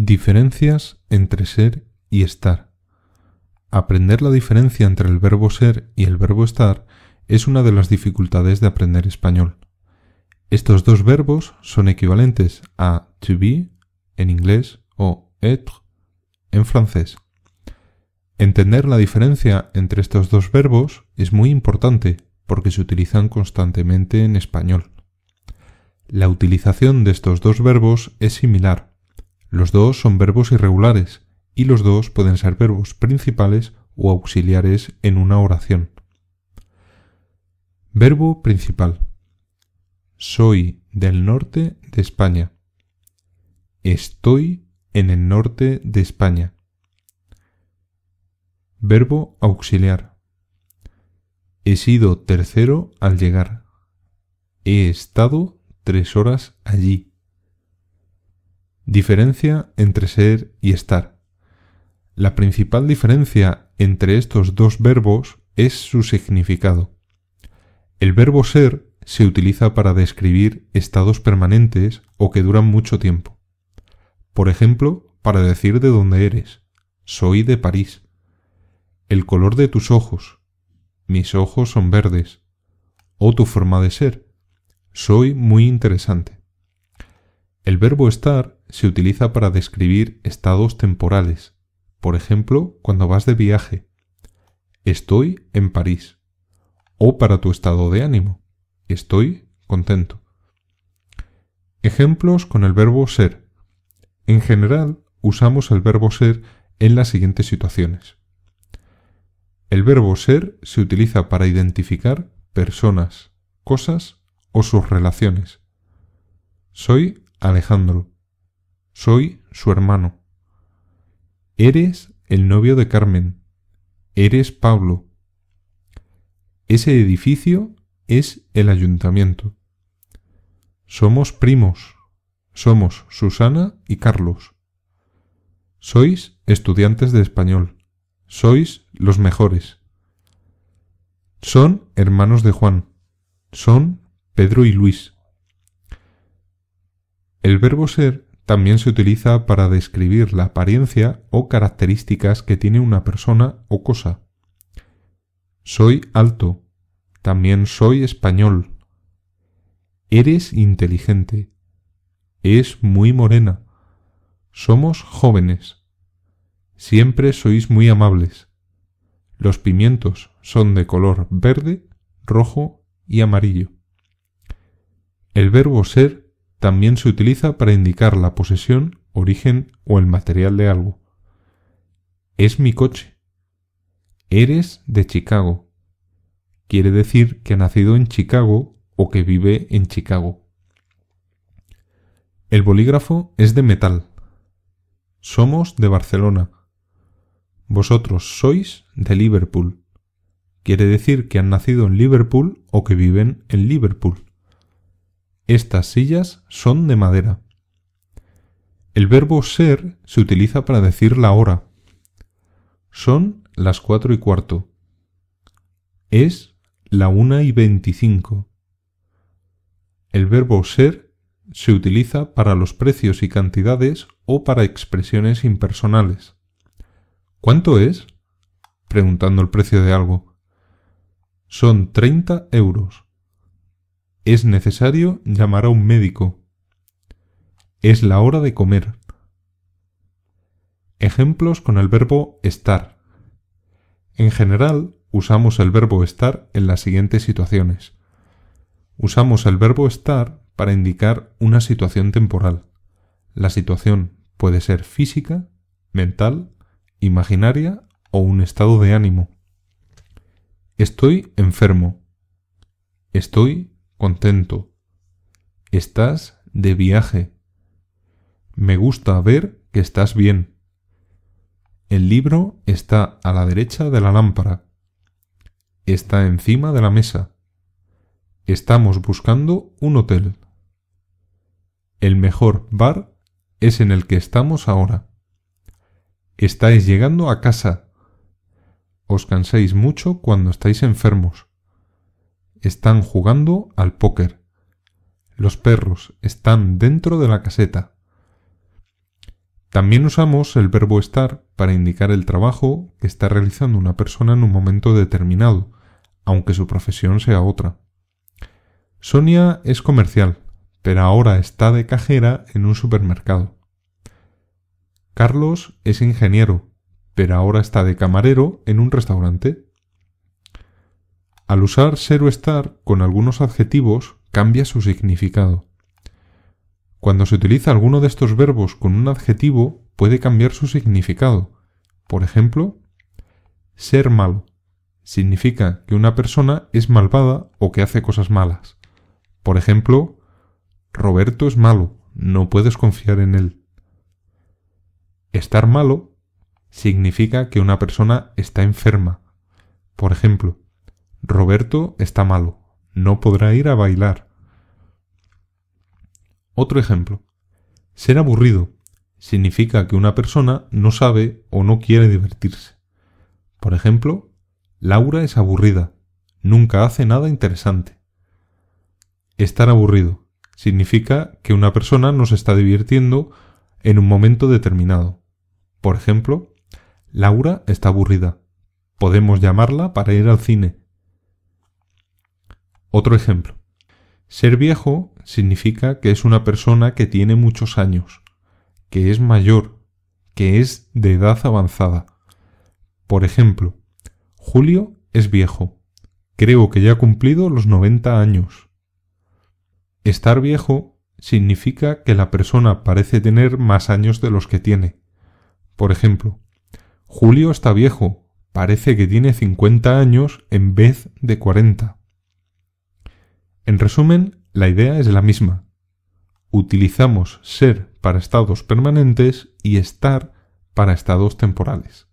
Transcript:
Diferencias entre ser y estar. Aprender la diferencia entre el verbo ser y el verbo estar es una de las dificultades de aprender español. Estos dos verbos son equivalentes a to be en inglés o être en francés. Entender la diferencia entre estos dos verbos es muy importante porque se utilizan constantemente en español. La utilización de estos dos verbos es similar, los dos son verbos irregulares y los dos pueden ser verbos principales o auxiliares en una oración. Verbo principal. Soy del norte de España. Estoy en el norte de España. Verbo auxiliar. He sido tercero al llegar. He estado tres horas allí. Diferencia entre ser y estar. La principal diferencia entre estos dos verbos es su significado. El verbo ser se utiliza para describir estados permanentes o que duran mucho tiempo. Por ejemplo, para decir de dónde eres. Soy de París. El color de tus ojos. Mis ojos son verdes. O tu forma de ser. Soy muy interesante. El verbo estar se utiliza para describir estados temporales. Por ejemplo, cuando vas de viaje. Estoy en París. O para tu estado de ánimo. Estoy contento. Ejemplos con el verbo ser. En general, usamos el verbo ser en las siguientes situaciones. El verbo ser se utiliza para identificar personas, cosas o sus relaciones. Soy Alejandro. Soy su hermano. Eres el novio de Carmen. Eres Pablo. Ese edificio es el ayuntamiento. Somos primos. Somos Susana y Carlos. Sois estudiantes de español. Sois los mejores. Son hermanos de Juan. Son Pedro y Luis. El verbo ser también se utiliza para describir la apariencia o características que tiene una persona o cosa. Soy alto. También soy español. Eres inteligente. Es muy morena. Somos jóvenes. Siempre sois muy amables. Los pimientos son de color verde, rojo y amarillo. El verbo ser también se utiliza para indicar la posesión, origen o el material de algo. Es mi coche. Eres de Chicago. Quiere decir que ha nacido en Chicago o que vive en Chicago. El bolígrafo es de metal. Somos de Barcelona. Vosotros sois de Liverpool. Quiere decir que han nacido en Liverpool o que viven en Liverpool. Estas sillas son de madera. El verbo ser se utiliza para decir la hora. Son las cuatro y cuarto. Es la una y veinticinco. El verbo ser se utiliza para los precios y cantidades o para expresiones impersonales. ¿Cuánto es? preguntando el precio de algo. Son treinta euros. Es necesario llamar a un médico. Es la hora de comer. Ejemplos con el verbo estar. En general, usamos el verbo estar en las siguientes situaciones. Usamos el verbo estar para indicar una situación temporal. La situación puede ser física, mental, imaginaria o un estado de ánimo. Estoy enfermo. Estoy contento. Estás de viaje. Me gusta ver que estás bien. El libro está a la derecha de la lámpara. Está encima de la mesa. Estamos buscando un hotel. El mejor bar es en el que estamos ahora. Estáis llegando a casa. Os cansáis mucho cuando estáis enfermos están jugando al póker. Los perros están dentro de la caseta. También usamos el verbo estar para indicar el trabajo que está realizando una persona en un momento determinado, aunque su profesión sea otra. Sonia es comercial, pero ahora está de cajera en un supermercado. Carlos es ingeniero, pero ahora está de camarero en un restaurante. Al usar ser o estar con algunos adjetivos cambia su significado. Cuando se utiliza alguno de estos verbos con un adjetivo puede cambiar su significado. Por ejemplo, ser malo significa que una persona es malvada o que hace cosas malas. Por ejemplo, Roberto es malo, no puedes confiar en él. Estar malo significa que una persona está enferma. Por ejemplo, Roberto está malo, no podrá ir a bailar. Otro ejemplo. Ser aburrido significa que una persona no sabe o no quiere divertirse. Por ejemplo, Laura es aburrida, nunca hace nada interesante. Estar aburrido significa que una persona no se está divirtiendo en un momento determinado. Por ejemplo, Laura está aburrida. Podemos llamarla para ir al cine. Otro ejemplo. Ser viejo significa que es una persona que tiene muchos años, que es mayor, que es de edad avanzada. Por ejemplo, Julio es viejo. Creo que ya ha cumplido los 90 años. Estar viejo significa que la persona parece tener más años de los que tiene. Por ejemplo, Julio está viejo, parece que tiene 50 años en vez de 40. En resumen, la idea es la misma. Utilizamos ser para estados permanentes y estar para estados temporales.